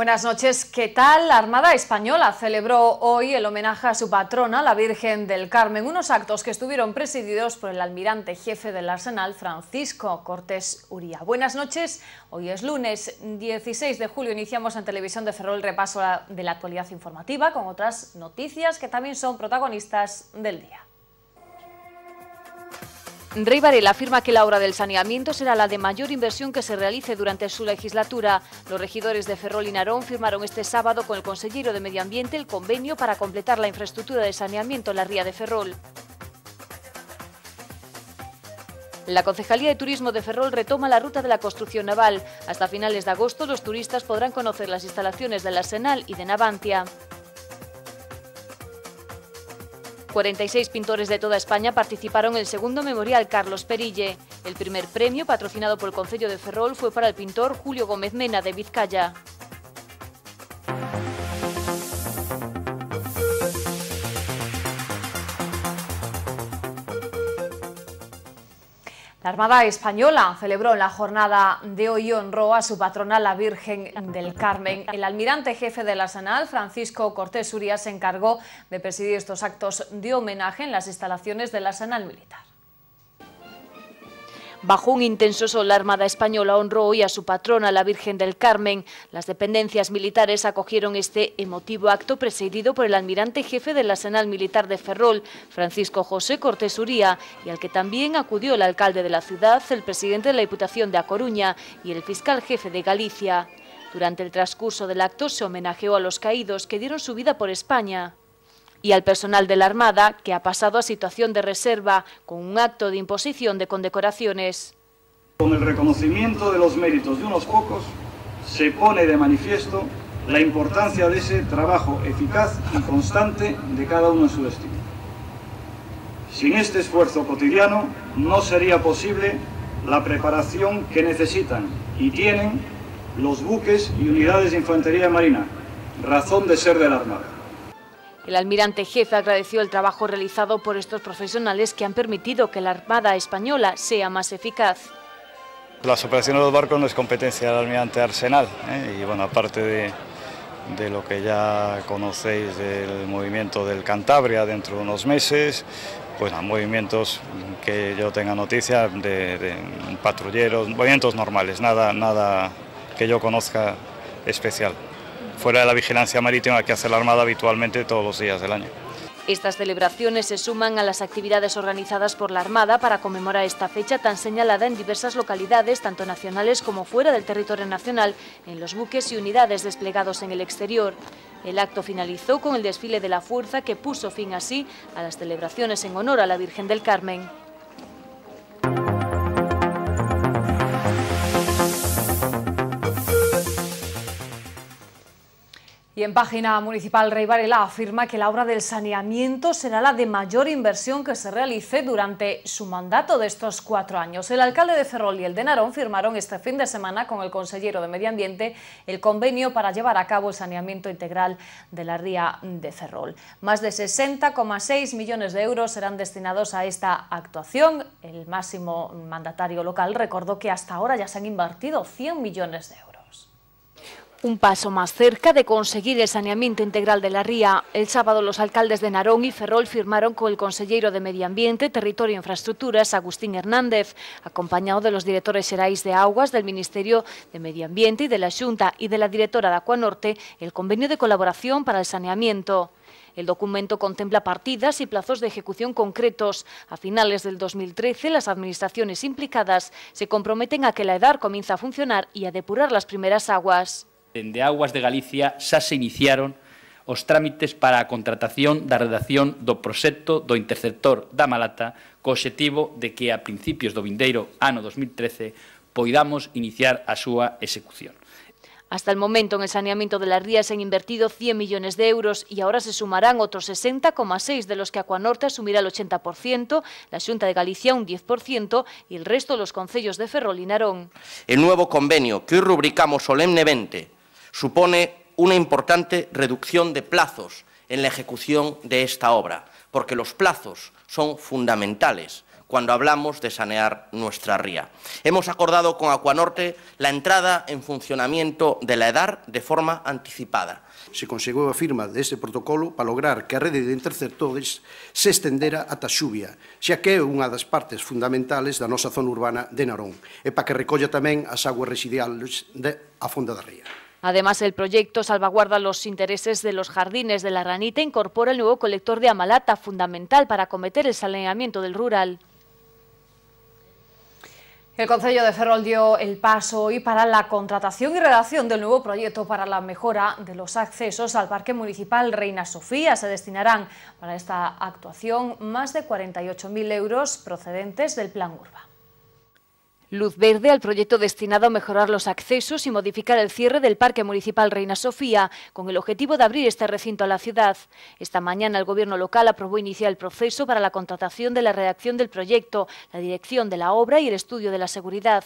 Buenas noches, ¿qué tal? La Armada Española celebró hoy el homenaje a su patrona, la Virgen del Carmen, unos actos que estuvieron presididos por el almirante jefe del Arsenal, Francisco Cortés Uría. Buenas noches, hoy es lunes 16 de julio, iniciamos en Televisión de Ferrol el repaso de la actualidad informativa con otras noticias que también son protagonistas del día. Rey Varela afirma que la obra del saneamiento será la de mayor inversión que se realice durante su legislatura. Los regidores de Ferrol y Narón firmaron este sábado con el consejero de Medio Ambiente el convenio para completar la infraestructura de saneamiento en la ría de Ferrol. La Concejalía de Turismo de Ferrol retoma la ruta de la construcción naval. Hasta finales de agosto los turistas podrán conocer las instalaciones del Arsenal y de Navantia. 46 pintores de toda España participaron en el segundo memorial Carlos Perille. El primer premio, patrocinado por el Concello de Ferrol, fue para el pintor Julio Gómez Mena de Vizcaya. La Armada Española celebró en la jornada de hoy honró a su patrona la Virgen del Carmen. El almirante jefe del Arsenal, Francisco Cortés Urias, se encargó de presidir estos actos de homenaje en las instalaciones del Arsenal Militar. Bajo un intenso sol, la Armada Española honró hoy a su patrona, la Virgen del Carmen. Las dependencias militares acogieron este emotivo acto presidido por el almirante jefe del Arsenal Militar de Ferrol, Francisco José Cortés Uría, y al que también acudió el alcalde de la ciudad, el presidente de la Diputación de A Coruña y el fiscal jefe de Galicia. Durante el transcurso del acto se homenajeó a los caídos que dieron su vida por España y al personal de la Armada, que ha pasado a situación de reserva con un acto de imposición de condecoraciones. Con el reconocimiento de los méritos de unos pocos, se pone de manifiesto la importancia de ese trabajo eficaz y constante de cada uno en su destino. Sin este esfuerzo cotidiano no sería posible la preparación que necesitan y tienen los buques y unidades de infantería marina, razón de ser de la Armada. El almirante jefe agradeció el trabajo realizado por estos profesionales que han permitido que la Armada española sea más eficaz. Las operaciones de los barcos no es competencia del almirante Arsenal, ¿eh? y bueno, aparte de, lo que ya conocéis del movimiento del Cantabria dentro de unos meses, pues a movimientos que yo tenga noticia de, de, patrulleros, movimientos normales, nada, nada que yo conozca especial fuera de la vigilancia marítima que hace la Armada habitualmente todos los días del año. Estas celebraciones se suman a las actividades organizadas por la Armada para conmemorar esta fecha tan señalada en diversas localidades, tanto nacionales como fuera del territorio nacional, en los buques y unidades desplegados en el exterior. El acto finalizó con el desfile de la fuerza que puso fin así a las celebraciones en honor a la Virgen del Carmen. Y en página municipal Rey Varela afirma que la obra del saneamiento será la de mayor inversión que se realice durante su mandato de estos cuatro años. El alcalde de Ferrol y el de Narón firmaron este fin de semana con el consejero de Medio Ambiente el convenio para llevar a cabo el saneamiento integral de la ría de Ferrol. Más de 60,6 millones de euros serán destinados a esta actuación. El máximo mandatario local recordó que hasta ahora ya se han invertido 100 millones de euros. Un paso más cerca de conseguir el saneamiento integral de la ría. El sábado los alcaldes de Narón y Ferrol firmaron con el consejero de Medio Ambiente, Territorio e Infraestructuras, Agustín Hernández, acompañado de los directores xerais de Aguas del Ministerio de Medio Ambiente y de la Junta y de la directora de Acuanorte, el convenio de colaboración para el saneamiento. El documento contempla partidas y plazos de ejecución concretos. A finales del 2013, las administraciones implicadas se comprometen a que la EDAR comience a funcionar y a depurar las primeras aguas. dende Aguas de Galicia xa se iniciaron os trámites para a contratación da redacción do proxecto do interceptor da Malata co objetivo de que a principios do vindeiro ano 2013 poidamos iniciar a súa execución. Hasta el momento en el saneamiento de las rías se han invertido 100 millones de euros y ahora se sumarán otros 60,6 de los que Acuanorte asumirá el 80%, la Junta de Galicia un 10% y el resto de los concellos de Ferrol y Narón. El nuevo convenio que hoy rubricamos solemnemente supone una importante reducción de plazos en la ejecución de esta obra, porque los plazos son fundamentales cuando hablamos de sanear nuestra ría. Hemos acordado con Acuanorte la entrada en funcionamiento de la EDAR de forma anticipada. Se conseguiu a firma deste protocolo para lograr que a rede de interceptores se estendera ata Xubia, xa que é unha das partes fundamentales da nosa zona urbana de Narón, e para que recolla tamén as aguas residuales da fonda da ría. Además, el proyecto salvaguarda los intereses de los jardines de la ranita e incorpora el nuevo colector de amalata, fundamental para acometer el saneamiento del rural. El Consejo de Ferrol dio el paso hoy para la contratación y redacción del nuevo proyecto para la mejora de los accesos al Parque Municipal Reina Sofía. Se destinarán para esta actuación más de 48.000 euros procedentes del Plan Urba. Luz verde al proyecto destinado a mejorar los accesos y modificar el cierre del Parque Municipal Reina Sofía, con el objetivo de abrir este recinto a la ciudad. Esta mañana el Gobierno local aprobó iniciar el proceso para la contratación de la redacción del proyecto, la dirección de la obra y el estudio de la seguridad.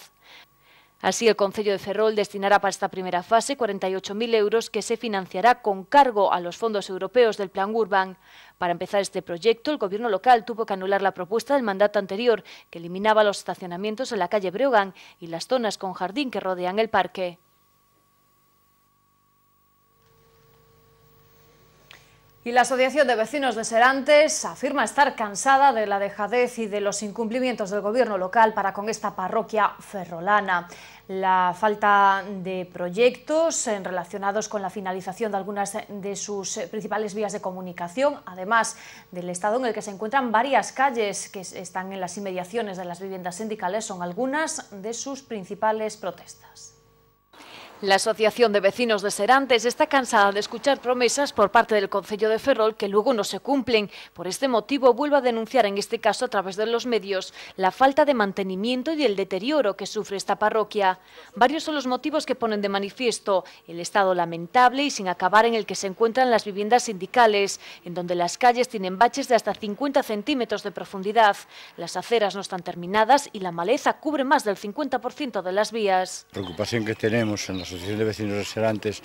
Así, el Concello de Ferrol destinará para esta primera fase 48.000 euros que se financiará con cargo a los fondos europeos del Plan Urban. Para empezar este proyecto, el Gobierno local tuvo que anular la propuesta del mandato anterior, que eliminaba los estacionamientos en la calle Breogán y las zonas con jardín que rodean el parque. Y la Asociación de Vecinos de Serantes afirma estar cansada de la dejadez y de los incumplimientos del gobierno local para con esta parroquia ferrolana. La falta de proyectos relacionados con la finalización de algunas de sus principales vías de comunicación, además del estado en el que se encuentran varias calles que están en las inmediaciones de las viviendas sindicales, son algunas de sus principales protestas. La Asociación de Vecinos de Serantes está cansada de escuchar promesas por parte del Concello de Ferrol que luego no se cumplen. Por este motivo vuelvo a denunciar en este caso a través de los medios la falta de mantenimiento y el deterioro que sufre esta parroquia. Varios son los motivos que ponen de manifiesto el estado lamentable y sin acabar en el que se encuentran las viviendas sindicales, en donde las calles tienen baches de hasta 50 centímetros de profundidad, las aceras no están terminadas y la maleza cubre más del 50% de las vías. La preocupación que tenemos en la Asociación de Vecinos Restaurantes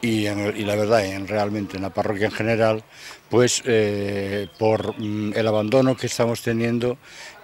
y, la verdad, en, realmente en la parroquia en general, pues eh, por mm, el abandono que estamos teniendo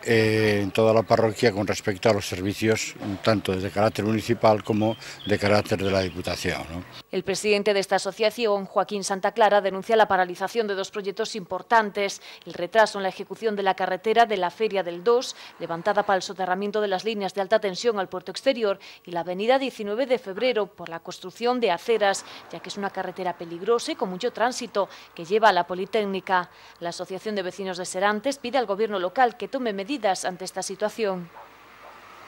eh, en toda la parroquia con respecto a los servicios, tanto de carácter municipal como de carácter de la Diputación. El presidente de esta asociación, Joaquín Santa Clara, denuncia la paralización de dos proyectos importantes, el retraso en la ejecución de la carretera de la Feria del 2, levantada para el soterramiento de las líneas de alta tensión al puerto exterior, y la avenida 19 de febrero por la construcción de aceras, ya que es una carretera peligrosa y con mucho tránsito que lleva a la Politécnica. La Asociación de Vecinos de Serantes pide al Gobierno local que tome medidas ante esta situación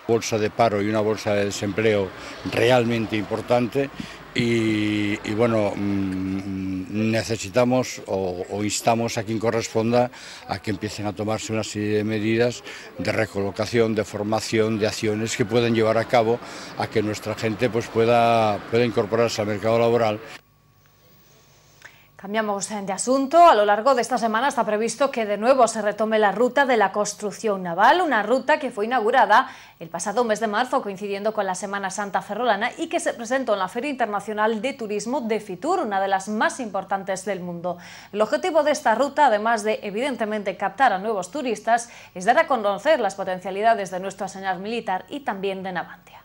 bolsa de paro y una bolsa de desempleo realmente importante y, bueno, mm, necesitamos o, instamos a quien corresponda a que empiecen a tomarse una serie de medidas de recolocación, de formación, de acciones que puedan llevar a cabo a que nuestra gente pues pueda, pueda incorporarse al mercado laboral. Cambiamos de asunto. A lo largo de esta semana está previsto que de nuevo se retome la ruta de la construcción naval, una ruta que fue inaugurada el pasado mes de marzo coincidiendo con la Semana Santa Ferrolana y que se presentó en la Feria Internacional de Turismo de Fitur, una de las más importantes del mundo. El objetivo de esta ruta, además de evidentemente captar a nuevos turistas, es dar a conocer las potencialidades de nuestra señal militar y también de Navantia.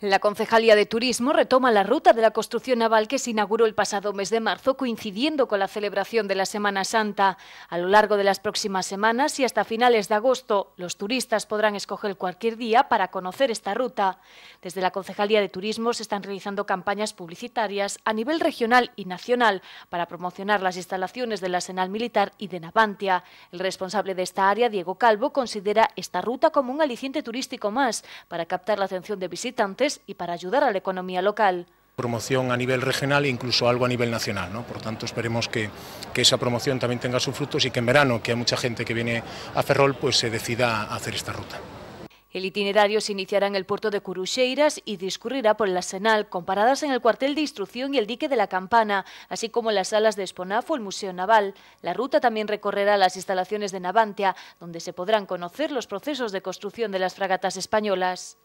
La Concejalía de Turismo retoma la ruta de la construcción naval que se inauguró el pasado mes de marzo, coincidiendo con la celebración de la Semana Santa. A lo largo de las próximas semanas y hasta finales de agosto, los turistas podrán escoger cualquier día para conocer esta ruta. Desde la Concejalía de Turismo se están realizando campañas publicitarias a nivel regional y nacional para promocionar las instalaciones del Arsenal Militar y de Navantia. El responsable de esta área, Diego Calvo, considera esta ruta como un aliciente turístico más para captar la atención de visitantes y para ayudar a la economía local promoción a nivel regional e incluso algo a nivel nacional. Por tanto, esperemos que, que, esa promoción también tenga sus frutos y que en verano, que hay mucha gente que viene a Ferrol, pues se decida a hacer esta ruta. El itinerario se iniciará en el puerto de Curucheiras y discurrirá por el Arsenal, con paradas en el cuartel de instrucción y el dique de la Campana, así como en las salas de Esponafo o el Museo Naval. La ruta también recorrerá las instalaciones de Navantia, donde se podrán conocer los procesos de construcción de las fragatas españolas.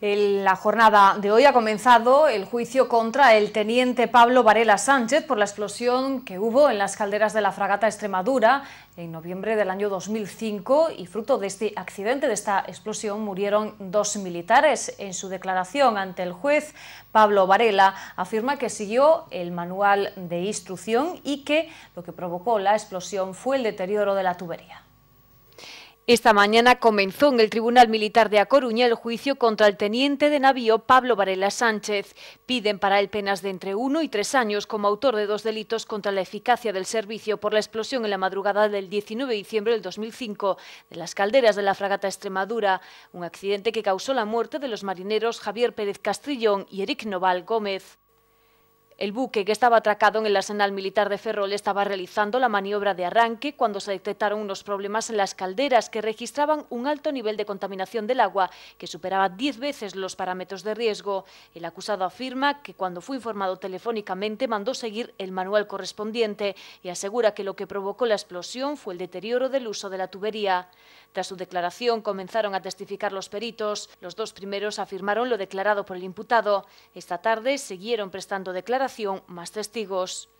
la jornada de hoy ha comenzado el juicio contra el teniente Pablo Varela Sánchez por la explosión que hubo en las calderas de la fragata Extremadura en noviembre del año 2005 y fruto de este accidente, de esta explosión, murieron dos militares. En su declaración ante el juez, Pablo Varela afirma que siguió el manual de instrucción y que lo que provocó la explosión fue el deterioro de la tubería. Esta mañana comenzó en el Tribunal Militar de A Coruña el juicio contra el teniente de navío Pablo Varela Sánchez. Piden para él penas de entre uno y tres años como autor de dos delitos contra la eficacia del servicio por la explosión en la madrugada del 19 de diciembre del 2005 de las calderas de la fragata Extremadura, un accidente que causó la muerte de los marineros Javier Pérez Castrillón y Eric Noval Gómez. El buque que estaba atracado en el arsenal militar de Ferrol estaba realizando la maniobra de arranque cuando se detectaron unos problemas en las calderas que registraban un alto nivel de contaminación del agua que superaba 10 veces los parámetros de riesgo. El acusado afirma que cuando fue informado telefónicamente mandó seguir el manual correspondiente y asegura que lo que provocó la explosión fue el deterioro del uso de la tubería. Tras su declaración comenzaron a testificar los peritos. Los dos primeros afirmaron lo declarado por el imputado. Esta tarde siguieron prestando declaraciones más testigos.